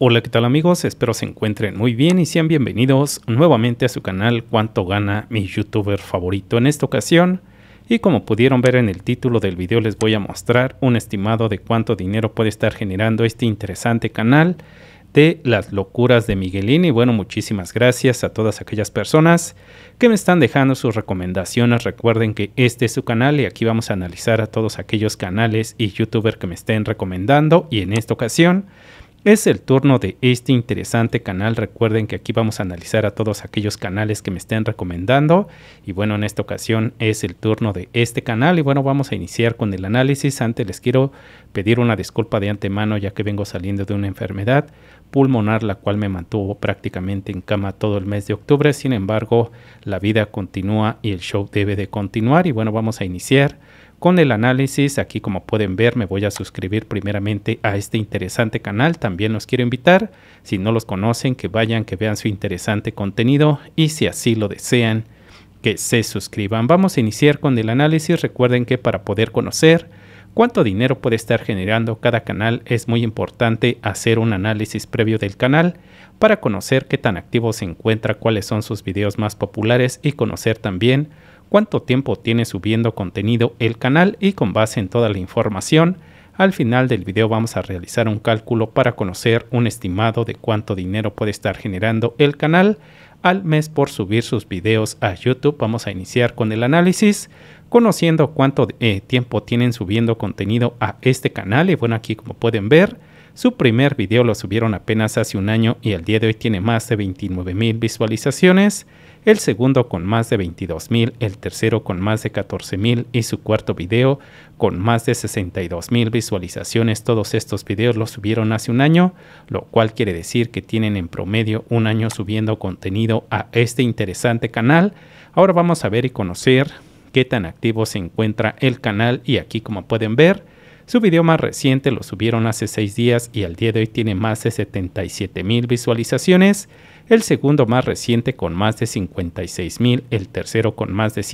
Hola, ¿qué tal amigos? Espero se encuentren muy bien y sean bienvenidos nuevamente a su canal Cuánto gana mi youtuber favorito en esta ocasión. Y como pudieron ver en el título del video les voy a mostrar un estimado de cuánto dinero puede estar generando este interesante canal de las locuras de Miguelín. Y bueno, muchísimas gracias a todas aquellas personas que me están dejando sus recomendaciones. Recuerden que este es su canal y aquí vamos a analizar a todos aquellos canales y youtuber que me estén recomendando. Y en esta ocasión es el turno de este interesante canal. Recuerden que aquí vamos a analizar a todos aquellos canales que me estén recomendando. Y bueno, en esta ocasión es el turno de este canal. Y bueno, vamos a iniciar con el análisis. Antes les quiero pedir una disculpa de antemano ya que vengo saliendo de una enfermedad pulmonar la cual me mantuvo prácticamente en cama todo el mes de octubre. Sin embargo, la vida continúa y el show debe de continuar. Y bueno, vamos a iniciar con el análisis. Aquí como pueden ver me voy a suscribir primeramente a este interesante canal. También los quiero invitar, si no los conocen, que vayan, que vean su interesante contenido y si así lo desean, que se suscriban. Vamos a iniciar con el análisis. Recuerden que para poder conocer cuánto dinero puede estar generando cada canal es muy importante hacer un análisis previo del canal para conocer qué tan activo se encuentra, cuáles son sus videos más populares y conocer también cuánto tiempo tiene subiendo contenido el canal y con base en toda la información, al final del video vamos a realizar un cálculo para conocer un estimado de cuánto dinero puede estar generando el canal al mes por subir sus videos a YouTube. Vamos a iniciar con el análisis conociendo cuánto eh, tiempo tienen subiendo contenido a este canal y bueno aquí como pueden ver su primer video lo subieron apenas hace un año y el día de hoy tiene más de 29 mil visualizaciones el segundo con más de 22.000, el tercero con más de 14.000 y su cuarto video con más de 62.000 visualizaciones. Todos estos videos los subieron hace un año, lo cual quiere decir que tienen en promedio un año subiendo contenido a este interesante canal. Ahora vamos a ver y conocer qué tan activo se encuentra el canal y aquí como pueden ver, su video más reciente lo subieron hace 6 días y al día de hoy tiene más de 77 mil visualizaciones el segundo más reciente con más de 56.000, el tercero con más de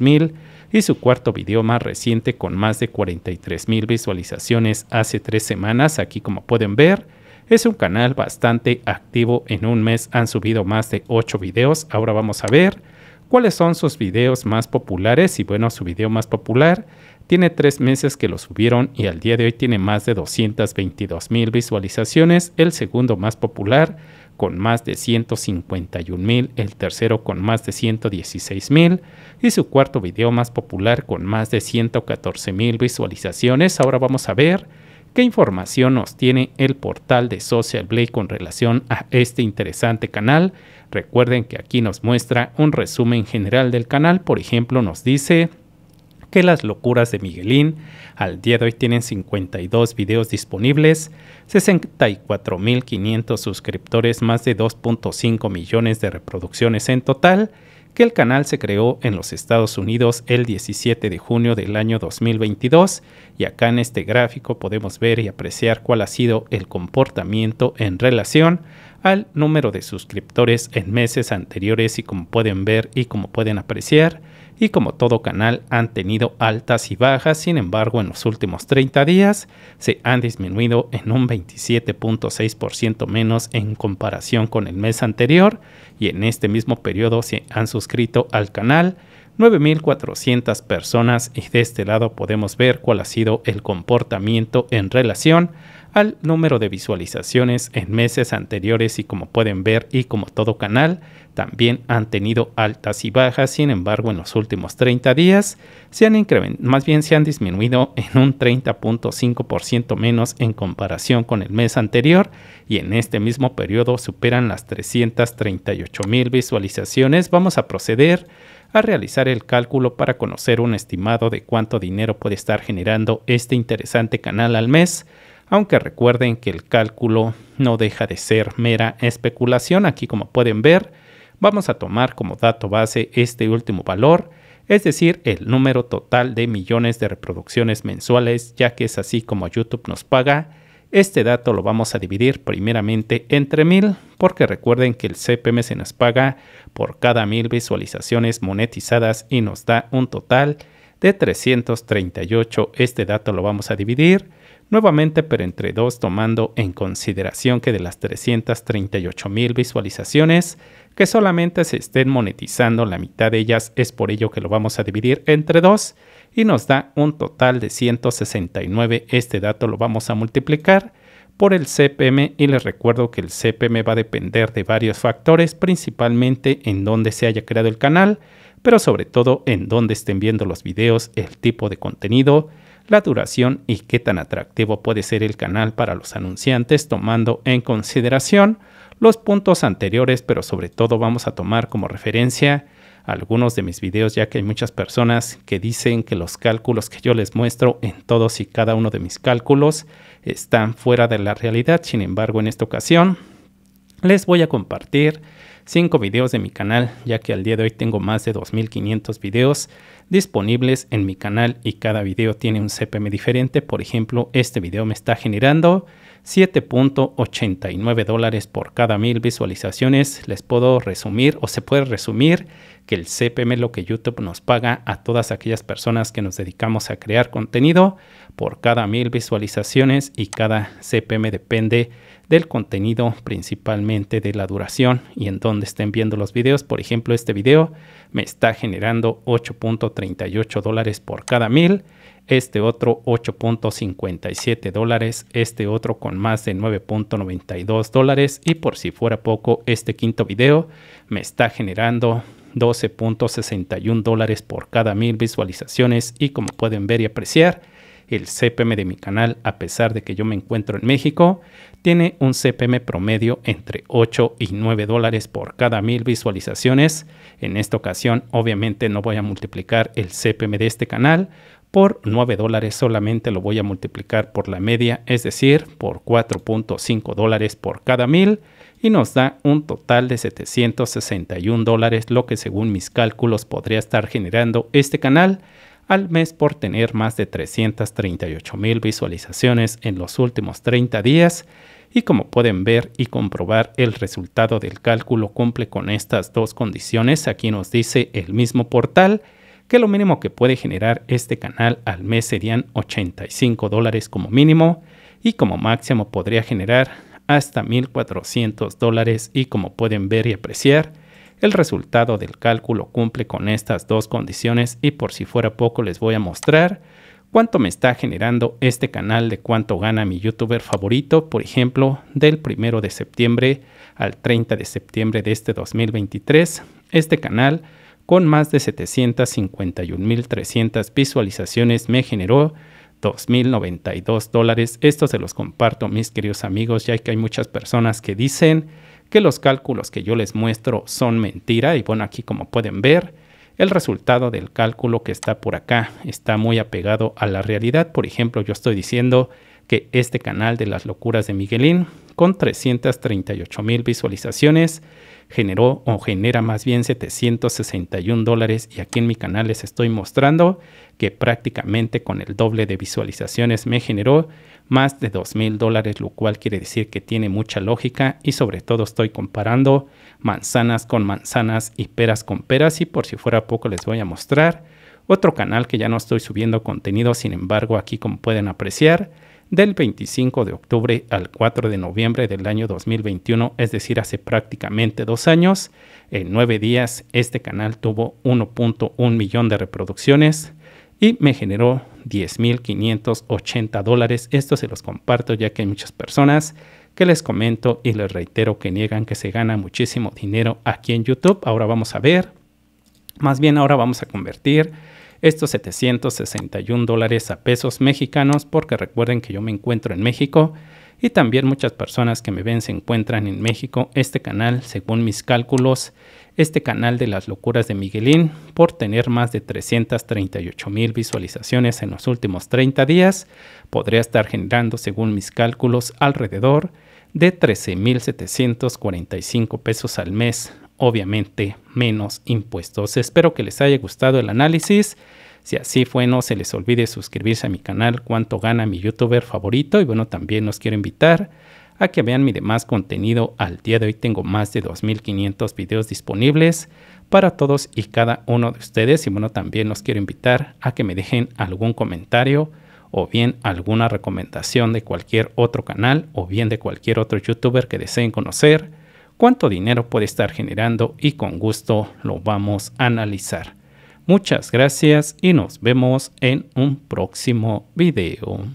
mil, y su cuarto video más reciente con más de 43.000 visualizaciones hace tres semanas. Aquí como pueden ver, es un canal bastante activo. En un mes han subido más de 8 videos. Ahora vamos a ver cuáles son sus videos más populares. Y bueno, su video más popular tiene tres meses que lo subieron y al día de hoy tiene más de 222 mil visualizaciones. El segundo más popular con más de 151 mil, el tercero con más de 116 mil y su cuarto video más popular con más de 114 mil visualizaciones. Ahora vamos a ver qué información nos tiene el portal de Social Blade con relación a este interesante canal. Recuerden que aquí nos muestra un resumen general del canal, por ejemplo nos dice que las locuras de Miguelín. Al día de hoy tienen 52 videos disponibles, 64.500 suscriptores, más de 2.5 millones de reproducciones en total, que el canal se creó en los Estados Unidos el 17 de junio del año 2022 y acá en este gráfico podemos ver y apreciar cuál ha sido el comportamiento en relación al número de suscriptores en meses anteriores y como pueden ver y como pueden apreciar, y como todo canal han tenido altas y bajas, sin embargo en los últimos 30 días se han disminuido en un 27.6% menos en comparación con el mes anterior y en este mismo periodo se han suscrito al canal 9.400 personas y de este lado podemos ver cuál ha sido el comportamiento en relación al número de visualizaciones en meses anteriores y como pueden ver y como todo canal también han tenido altas y bajas, sin embargo en los últimos 30 días se han incrementado, más bien se han disminuido en un 30.5% menos en comparación con el mes anterior y en este mismo periodo superan las 338 mil visualizaciones. Vamos a proceder a realizar el cálculo para conocer un estimado de cuánto dinero puede estar generando este interesante canal al mes aunque recuerden que el cálculo no deja de ser mera especulación. Aquí como pueden ver, vamos a tomar como dato base este último valor, es decir, el número total de millones de reproducciones mensuales, ya que es así como YouTube nos paga. Este dato lo vamos a dividir primeramente entre mil, porque recuerden que el CPM se nos paga por cada mil visualizaciones monetizadas y nos da un total de 338. Este dato lo vamos a dividir nuevamente pero entre dos tomando en consideración que de las 338 mil visualizaciones que solamente se estén monetizando la mitad de ellas es por ello que lo vamos a dividir entre dos y nos da un total de 169 este dato lo vamos a multiplicar por el CPM y les recuerdo que el CPM va a depender de varios factores principalmente en dónde se haya creado el canal pero sobre todo en dónde estén viendo los videos el tipo de contenido la duración y qué tan atractivo puede ser el canal para los anunciantes tomando en consideración los puntos anteriores, pero sobre todo vamos a tomar como referencia algunos de mis videos ya que hay muchas personas que dicen que los cálculos que yo les muestro en todos y cada uno de mis cálculos están fuera de la realidad. Sin embargo, en esta ocasión les voy a compartir 5 videos de mi canal, ya que al día de hoy tengo más de 2500 videos disponibles en mi canal y cada video tiene un CPM diferente. Por ejemplo, este video me está generando 7.89 dólares por cada mil visualizaciones. Les puedo resumir o se puede resumir que el CPM lo que YouTube nos paga a todas aquellas personas que nos dedicamos a crear contenido por cada mil visualizaciones y cada CPM depende del contenido, principalmente de la duración y en dónde estén viendo los videos. Por ejemplo, este video me está generando 8.38 dólares por cada mil, este otro 8.57 dólares, este otro con más de 9.92 dólares y por si fuera poco, este quinto video me está generando 12.61 dólares por cada mil visualizaciones y como pueden ver y apreciar, el CPM de mi canal, a pesar de que yo me encuentro en México, tiene un CPM promedio entre 8 y 9 dólares por cada mil visualizaciones. En esta ocasión, obviamente, no voy a multiplicar el CPM de este canal por 9 dólares solamente lo voy a multiplicar por la media, es decir, por 4.5 dólares por cada mil y nos da un total de 761 dólares, lo que según mis cálculos podría estar generando este canal al mes por tener más de 338 mil visualizaciones en los últimos 30 días y como pueden ver y comprobar el resultado del cálculo cumple con estas dos condiciones, aquí nos dice el mismo portal que lo mínimo que puede generar este canal al mes serían 85 dólares como mínimo y como máximo podría generar hasta 1.400 dólares y como pueden ver y apreciar el resultado del cálculo cumple con estas dos condiciones y por si fuera poco les voy a mostrar cuánto me está generando este canal de cuánto gana mi youtuber favorito, por ejemplo, del 1 de septiembre al 30 de septiembre de este 2023. Este canal con más de 751.300 visualizaciones me generó 2.092 dólares. Esto se los comparto, mis queridos amigos, ya que hay muchas personas que dicen que los cálculos que yo les muestro son mentira y bueno, aquí como pueden ver, el resultado del cálculo que está por acá está muy apegado a la realidad. Por ejemplo, yo estoy diciendo que este canal de las locuras de Miguelín, con 338 mil visualizaciones, generó o genera más bien 761 dólares y aquí en mi canal les estoy mostrando que prácticamente con el doble de visualizaciones me generó más de 2 mil dólares, lo cual quiere decir que tiene mucha lógica y sobre todo estoy comparando manzanas con manzanas y peras con peras y por si fuera poco les voy a mostrar otro canal que ya no estoy subiendo contenido, sin embargo aquí como pueden apreciar del 25 de octubre al 4 de noviembre del año 2021, es decir, hace prácticamente dos años. En nueve días este canal tuvo 1.1 millón de reproducciones y me generó 10.580 dólares. Esto se los comparto ya que hay muchas personas que les comento y les reitero que niegan que se gana muchísimo dinero aquí en YouTube. Ahora vamos a ver, más bien ahora vamos a convertir estos 761 dólares a pesos mexicanos, porque recuerden que yo me encuentro en México y también muchas personas que me ven se encuentran en México. Este canal, según mis cálculos, este canal de las locuras de Miguelín, por tener más de 338 mil visualizaciones en los últimos 30 días, podría estar generando, según mis cálculos, alrededor de 13.745 pesos al mes, obviamente menos impuestos. Espero que les haya gustado el análisis. Si así fue, no se les olvide suscribirse a mi canal Cuánto gana mi youtuber favorito. Y bueno, también los quiero invitar a que vean mi demás contenido. Al día de hoy tengo más de 2.500 videos disponibles para todos y cada uno de ustedes. Y bueno, también los quiero invitar a que me dejen algún comentario o bien alguna recomendación de cualquier otro canal o bien de cualquier otro youtuber que deseen conocer cuánto dinero puede estar generando y con gusto lo vamos a analizar. Muchas gracias y nos vemos en un próximo video.